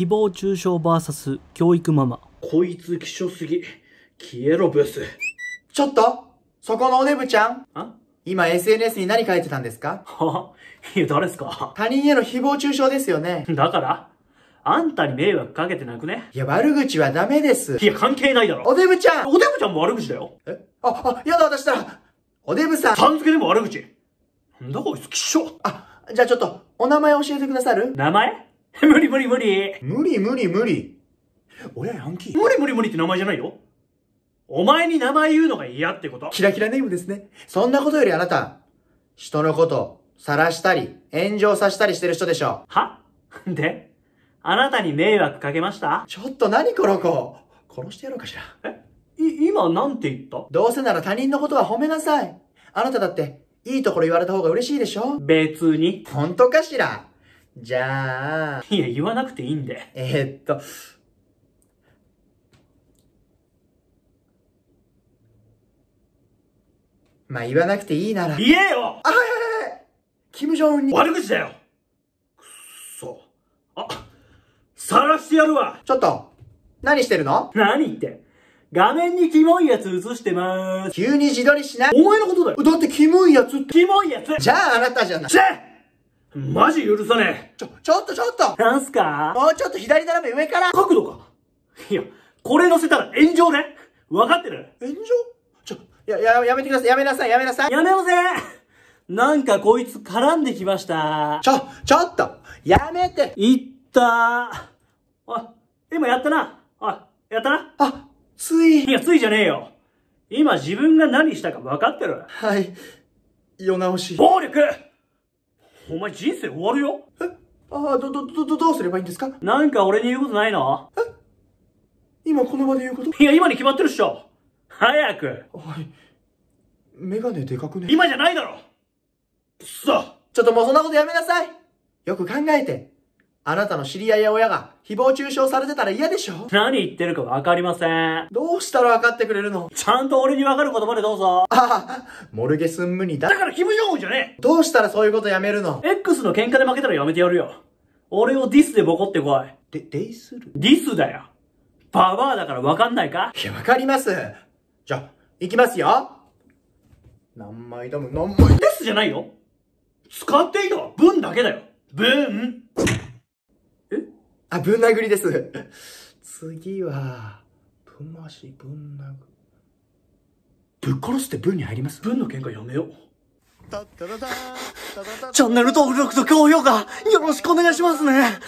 誹謗中傷 VS 教育ママ。こいつ気少すぎ。消えろブス。ちょっとそこのおデブちゃんあ今 SNS に何書いてたんですかはいや、誰ですか他人への誹謗中傷ですよね。だからあんたに迷惑かけてなくねいや、悪口はダメです。いや、関係ないだろ。おデブちゃんおデブちゃんも悪口だよ。えあ、あ、やだ、私だおデブさんさん付けでも悪口なんだこいつ、気っあ、じゃあちょっと、お名前教えてくださる名前 無理無理無理無理無理無理親ヤンキー無理無理無理って名前じゃないよお前に名前言うのが嫌ってことキラキラネームですね。そんなことよりあなた、人のこと、晒したり、炎上させたりしてる人でしょ。は であなたに迷惑かけましたちょっと何この子殺してやろうかしら。えい、今なんて言ったどうせなら他人のことは褒めなさい。あなただって、いいところ言われた方が嬉しいでしょ別に。本当かしらじゃあ。いや、言わなくていいんで。えー、っと。まあ、言わなくていいなら。言えよあ、はいはいはい。キム・ジョンに。悪口だよくっそ。あ、さらしてやるわちょっと、何してるの何って。画面にキモいやつ映してまーす。急に自撮りしない。お前のことだよ。だってキモいやつって。キモいやつじゃああなたじゃない。じゃあマジ許さねえ。ちょ、ちょっとちょっとなんすかもうちょっと左斜め上から角度か。いや、これ乗せたら炎上ね。わかってる炎上ちょ、や、や、やめてください。やめなさい、やめなさい。やめようぜなんかこいつ絡んできました。ちょ、ちょっとやめていったー。あ、今やったな。あ、やったなあ、つい。いや、ついじゃねえよ。今自分が何したか分かってるはい。世直し。暴力お前人生終わるよえああ、ど、ど、ど、どうすればいいんですかなんか俺に言うことないのえ今この場で言うこといや、今に決まってるっしょ早くはい。メガネでかくね今じゃないだろくそちょっともうそんなことやめなさいよく考えてあなたの知り合いや親が誹謗中傷されてたら嫌でしょ何言ってるかわかりません。どうしたら分かってくれるのちゃんと俺にわかる言葉でどうぞ。あモルゲスンムニだ。だからキム・ジョンウンじゃねえどうしたらそういうことやめるの ?X の喧嘩で負けたらやめてやるよ。俺をディスでボコってこい。で、デイするディスだよ。ババアだからわかんないかいや、わかります。じゃ、行きますよ。何枚だもん、何枚。ディスじゃないよ。使っていいのは文だけだよ。文あ、ぶん殴りです。次は、ぶん回し、ぶん殴ぶっ殺すってんに入りますぶんの喧嘩やめよう。チャンネル登録と高評価、よろしくお願いしますね。